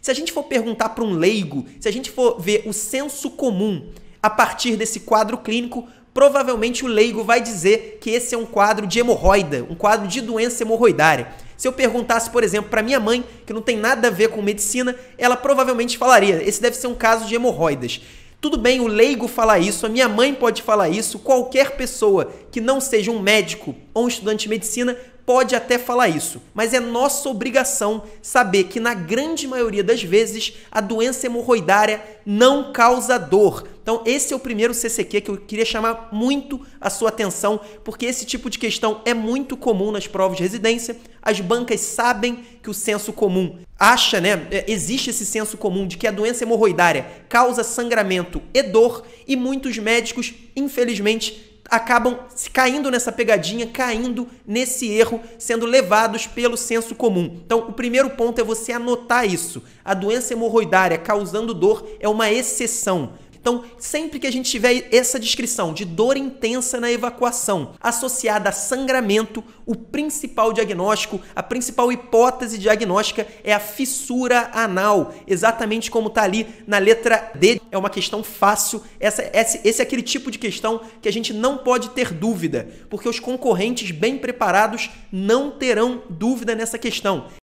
Se a gente for perguntar para um leigo, se a gente for ver o senso comum a partir desse quadro clínico, provavelmente o leigo vai dizer que esse é um quadro de hemorroida, um quadro de doença hemorroidária. Se eu perguntasse, por exemplo, para minha mãe, que não tem nada a ver com medicina, ela provavelmente falaria: esse deve ser um caso de hemorroidas. Tudo bem, o leigo fala isso, a minha mãe pode falar isso, qualquer pessoa que não seja um médico ou um estudante de medicina pode até falar isso, mas é nossa obrigação saber que, na grande maioria das vezes, a doença hemorroidária não causa dor. Então, esse é o primeiro CCQ que eu queria chamar muito a sua atenção, porque esse tipo de questão é muito comum nas provas de residência. As bancas sabem que o senso comum acha, né? É, existe esse senso comum de que a doença hemorroidária causa sangramento e dor, e muitos médicos, infelizmente, acabam caindo nessa pegadinha, caindo nesse erro, sendo levados pelo senso comum. Então, o primeiro ponto é você anotar isso. A doença hemorroidária causando dor é uma exceção. Então, sempre que a gente tiver essa descrição de dor intensa na evacuação associada a sangramento, o principal diagnóstico, a principal hipótese diagnóstica é a fissura anal, exatamente como está ali na letra D. É uma questão fácil, essa, esse, esse é aquele tipo de questão que a gente não pode ter dúvida, porque os concorrentes bem preparados não terão dúvida nessa questão.